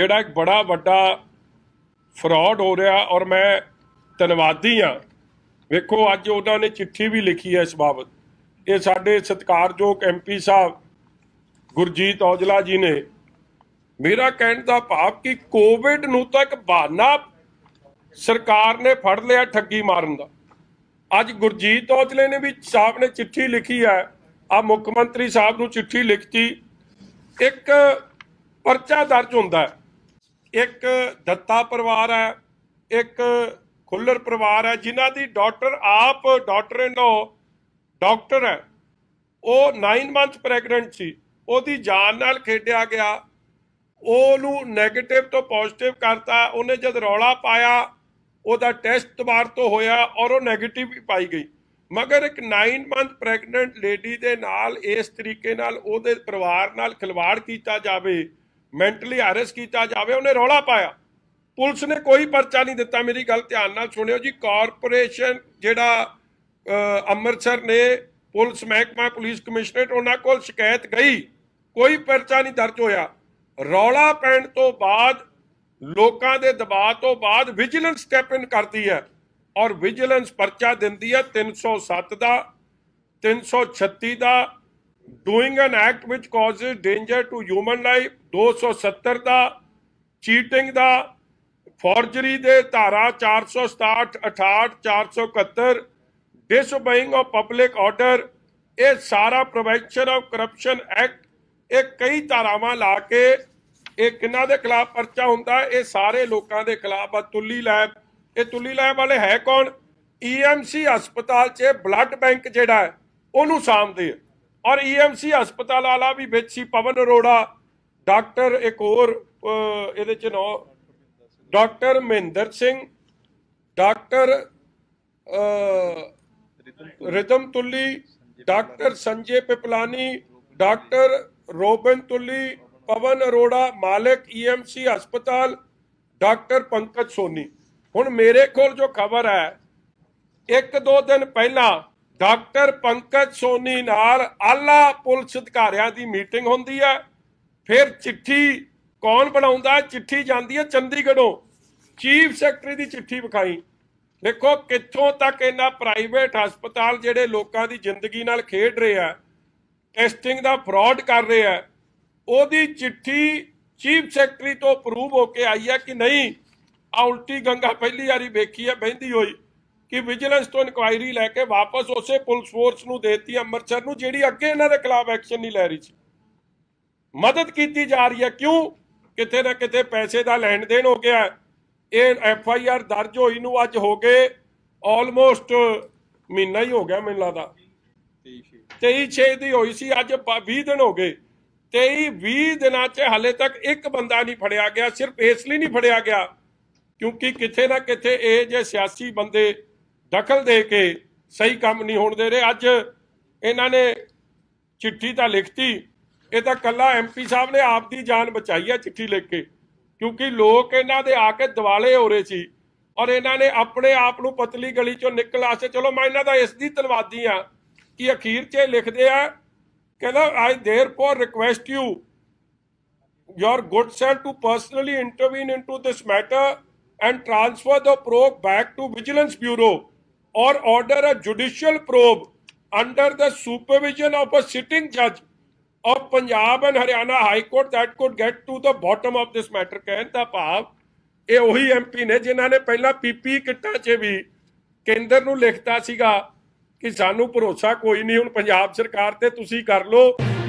ਜਿਹੜਾ ਇੱਕ ਬੜਾ ਵੱਡਾ ਫਰਾਡ ਹੋ ਰਿਹਾ ਔਰ ਮੈਂ ਧੰਨਵਾਦੀ ਆ ਵੇਖੋ ਅੱਜ ਉਹਨਾਂ ਨੇ ਚਿੱਠੀ ਵੀ ਲਿਖੀ ਹੈ ਇਸ ਬਾਬਤ ਇਹ ਸਾਡੇ ਸਤਿਕਾਰਯੋਗ ਐਮਪੀ ਸਾਹਿਬ ਗੁਰਜੀਤ ਔਜਲਾ ਜੀ ਨੇ ਮੇਰਾ ਕਹਿਣ ਦਾ ਭਾਵ ਕਿ ਕੋਵਿਡ ਨੂੰ ਤਾਂ ਇੱਕ ਬਹਾਨਾ ਸਰਕਾਰ ਨੇ ਫੜ ਲਿਆ ਠੱਗੀ ਮਾਰਨ ਦਾ ਅੱਜ ਗੁਰਜੀਤ ਔਜਲੇ ਨੇ ਵੀ ਸਾਹਿਬ ਨੇ ਚਿੱਠੀ ਲਿਖੀ ਹੈ ਆ ਮੁੱਖ ਮੰਤਰੀ ਸਾਹਿਬ ਨੂੰ ਚਿੱਠੀ ਲਿਖਤੀ ਇੱਕ ਪਰਚਾ ਦਰਜ ਹੁੰਦਾ ਹੈ ਇੱਕ ਦੱਤਾ ਪਰਿਵਾਰ ਹੈ ਇੱਕ ਖੁੱਲਰ ਪਰਿਵਾਰ ਹੈ ਜਿਨ੍ਹਾਂ ਦੀ ਡਾਕਟਰ ਆਪ ਡਾਕਟਰ ਇਨੋ ਡਾਕਟਰ ਹੈ ਉਹ 9 ਮੰਥ ਪ੍ਰੈਗਨੈਂਟ ਸੀ ਉਹਦੀ ਜਾਨ ਨਾਲ ਖੇਡਿਆ ਗਿਆ ਉਹ ਨੂੰ 네ਗੇਟਿਵ ਤੋਂ ਪੋਜ਼ਿਟਿਵ ਕਰਤਾ ਉਹਨੇ ਜਦ ਰੌਲਾ ਪਾਇਆ ਉਹਦਾ ਟੈਸਟ ਦੁਬਾਰ ਤੋਂ ਹੋਇਆ ਔਰ ਉਹ 네ਗੇਟਿਵ ਹੀ ਪਾਈ ਗਈ ਮਗਰ ਇੱਕ 9 ਮੰਥ ਪ੍ਰੈਗਨੈਂਟ ਲੇਡੀ ਦੇ ਨਾਲ ਇਸ ਤਰੀਕੇ ਨਾਲ ਉਹਦੇ ਪਰਿਵਾਰ ਨਾਲ ਖਿਲਵਾੜ ਕੀਤਾ ਜਾਵੇ ਮੈਂਟਲੀ ਹਰਸ ਕੀਤਾ ਜਾਵੇ ਉਹਨੇ ਰੌਲਾ ਪਾਇਆ ਪੁਲਿਸ ਨੇ ਕੋਈ ਪਰਚਾ ਨਹੀਂ ਦਿੱਤਾ ਮੇਰੀ ਗੱਲ ਧਿਆਨ ਨਾਲ ਸੁਣਿਓ ਜੀ ਕਾਰਪੋਰੇਸ਼ਨ ਜਿਹੜਾ ਅੰਮ੍ਰਿਤਸਰ ਨੇ ਪੁਲਿਸ ਮਹਿਕਮਾ ਪੁਲਿਸ ਕਮਿਸ਼ਨਰੇਟ ਉਹਨਾਂ ਕੋਲ ਸ਼ਿਕਾਇਤ ਗਈ ਕੋਈ ਪਰਚਾ ਨਹੀਂ ਦਰਜ ਹੋਇਆ ਰੌਲਾ ਪੈਣ ਤੋਂ ਬਾਅਦ ਲੋਕਾਂ ਦੇ ਦਬਾਅ ਤੋਂ ਬਾਅਦ ਵਿਜੀਲੈਂਸ ਸਟੈਪ ਇਨ ਕਰਦੀ ਹੈ ਔਰ ਵਿਜੀਲੈਂਸ ਪਰਚਾ ਦਿੰਦੀ ਹੈ 307 ਦਾ 336 ਦਾ doing an act which causes danger to human life 270 ਦਾ ਚੀਟਿੰਗ ਦਾ ਫੋਰਜਰੀ ਦੇ ਧਾਰਾ 467 68 471 ਡਿਸਓਬੇਇੰਗ ਆਫ ਪਬਲਿਕ ਆਰਡਰ ਇਹ ਸਾਰਾ ਪ੍ਰੀਵੈਂਸ਼ਨ ਆਫ ਕਰਪਸ਼ਨ ਐਕਟ ਇਹ ਕਈ ਧਾਰਾਵਾਂ ਲਾ ਕੇ ਇਹ ਕਿੰਨਾ ਦੇ ਖਿਲਾਫ ਪਰਚਾ ਹੁੰਦਾ ਇਹ ਸਾਰੇ ਲੋਕਾਂ ਦੇ ਖਿਲਾਫ ਆ ਤੁੱਲੀ ਲੈਬ ਇਹ ਤੁੱਲੀ ਲੈਬ ਵਾਲੇ ਹੈ ਕੌਣ ਈਐਮਸੀ e ਹਸਪਤਾਲ 'ਚ ਬਲੱਡ ਬੈਂਕ ਜਿਹੜਾ ਉਹਨੂੰ ਸਾਹਮਦੇ ਆ ਔਰ ਈਐਮਸੀ ਹਸਪਤਾਲ ਵਾਲਾ ਵੀ ਵਿੱਚ ਸੀ ਪਵਨ ਅਰੋੜਾ ਡਾਕਟਰ ਇੱਕ ਹੋਰ ਇਹਦੇ ਚ ਨੋ doctor Mahinder Singh doctor Ridham Tulli doctor Sanjay Piplani doctor Robin Tulli Pawan Arora ਮਾਲਕ ਈਐਮਸੀ ਹਸਪਤਾਲ ਡਾਕਟਰ ਪੰਕਜ ਸੋਨੀ ਹੁਣ ਮੇਰੇ ਕੋਲ ਜੋ ਖਬਰ ਹੈ ਇੱਕ ਦੋ ਦਿਨ ਪਹਿਲਾਂ ਡਾਕਟਰ ਪੰਕਜ ਸੋਨੀ ਨਾਲ ਆਲਾ ਪੁਲਿਸ ਅਧਿਕਾਰੀਆਂ ਦੀ ਮੀਟਿੰਗ ਹੁੰਦੀ ਹੈ ਫਿਰ ਚਿੱਠੀ ਕੌਣ ਬਣਾਉਂਦਾ ਚਿੱਠੀ ਜਾਂਦੀ ਹੈ ਚੰਡੀਗੜ੍ਹੋਂ ਚੀਫ ਸੈਕਟਰੀ ਦੀ ਚਿੱਠੀ ਵਿਖਾਈ ਦੇਖੋ ਕਿੱਥੋਂ ਤੱਕ ਇਹਨਾਂ ਪ੍ਰਾਈਵੇਟ ਹਸਪਤਾਲ ਜਿਹੜੇ ਲੋਕਾਂ ਦੀ ਜ਼ਿੰਦਗੀ ਨਾਲ ਖੇਡ ਰਹੇ ਆ ਟੈਸਟਿੰਗ ਦਾ ਫਰਾਡ ਕਰ ਰਹੇ ਆ ਉਹਦੀ ਚਿੱਠੀ ਚੀਫ ਸੈਕਟਰੀ ਤੋਂ ਅਪਰੂਵ ਹੋ ਕੇ ਆਈ ਹੈ ਕਿ ਨਹੀਂ ਆ ਉਲਟੀ ਗੰਗਾ ਪਹਿਲੀ ਵਾਰੀ ਵੇਖੀ ਹੈ ਬਹਿੰਦੀ ਹੋਈ ਕਿ ਵਿਜੀਲੈਂਸ ਤੋਂ ਇਨਕੁਆਇਰੀ ਲੈ ਕੇ ਵਾਪਸ ਉਸੇ ਪੁਲਿਸ ਫੋਰਸ ਨੂੰ ਦੇਤੀ ਅੰਮ੍ਰਿਤਸਰ ਨੂੰ ਜਿਹੜੀ ਅੱਗੇ ਇਹਨਾਂ ਦੇ ਖਿਲਾਫ ਐਕਸ਼ਨ ਨਹੀਂ ਲੈ ਰਹੀ ਸੀ ਮਦਦ ਕੀਤੀ ਜਾ ਰਹੀ ਹੈ ਕਿਉਂ ਕਿੱਥੇ ਨਾ ਕਿੱਥੇ ਪੈਸੇ ਦਾ ਲੈਣ ਦੇਣ ਹੋ ਗਿਆ ਇਹ ਐਫ ਆਈ ਆਰ ਦਰਜ ਹੋਈ ਨੂੰ ਅੱਜ ਹੋ ਗਏ ਆਲਮੋਸਟ ਮਹੀਨਾ ਹੀ ਹੋ ਗਿਆ ਮੈਨੂੰ ਲੱਗਦਾ 23 6 ਦੀ ਹੋਈ ਸੀ ਅੱਜ 20 ਦਿਨ ਹੋ ਗਏ 23 20 ਦਿਨਾਂ 'ਚ ਹਲੇ ਤੱਕ ਇੱਕ ਬੰਦਾ ਨਹੀਂ ਫੜਿਆ ਗਿਆ ਸਿਰਫ ਇਸ ਲਈ ਨਹੀਂ ਫੜਿਆ ਗਿਆ ਕਿਉਂਕਿ ਕਿੱਥੇ ਨਾ ਕਿੱਥੇ ਇਹ ਜੇ ਸਿਆਸੀ ਬੰਦੇ ਦਖਲ ਦੇ ਕੇ ਸਹੀ ਕੰਮ ਨਹੀਂ ਹੋਣ ਦੇ ਰਹੇ ਅੱਜ ਇਹਨਾਂ ਨੇ ਚਿੱਠੀ ਤਾਂ ਲਿਖਤੀ ਇਹ ਤਾਂ ਕੱਲਾ ਐਮਪੀ ਸਾਹਿਬ ਨੇ ਆਪ ਦੀ ਜਾਨ ਬਚਾਈ ਹੈ ਚਿੱਠੀ ਲਿਖ ਕੇ ਕਿਉਂਕਿ ਲੋਕ ਇਹਨਾਂ ਦੇ ਆ ਕੇ ਦਿਵਾਲੇ ਹੋ ਰਹੇ ਸੀ ਔਰ ਇਹਨਾਂ ਨੇ ਆਪਣੇ ਆਪ ਨੂੰ ਪਤਲੀ ਗਲੀ ਚੋਂ ਨਿਕਲ ਕੇ ਚਲੋ ਮੈਂ ਇਹਨਾਂ ਦਾ ਇਸ ਦੀ ਧੰਨਵਾਦੀ ਆ ਕਿ ਅਖੀਰ 'ਚ ਲਿਖਦੇ ਆ ਕਹਿੰਦਾ I therefore request you your good self to personally intervene into this matter and transfer the probe back to vigilance bureau or order a judicial probe under the supervision of a sitting judge of Punjab and Haryana High Court that could get to the bottom of this matter ਕਹਿਣ ਦਾ ਭਾਵ ਇਹ ਉਹੀ MP ਨੇ ਜਿਨ੍ਹਾਂ ਨੇ ਪਹਿਲਾਂ PP ਕਿੱਟਾਂ 'ਚ ਵੀ ਕੇਂਦਰ ਨੂੰ ਲਿਖਤਾ ਸੀਗਾ ਕਿ ਸਾਨੂੰ ਭਰੋਸਾ ਕੋਈ ਨਹੀਂ ਹੁਣ ਪੰਜਾਬ ਸਰਕਾਰ ਤੇ ਤੁਸੀਂ ਕਰ ਲਓ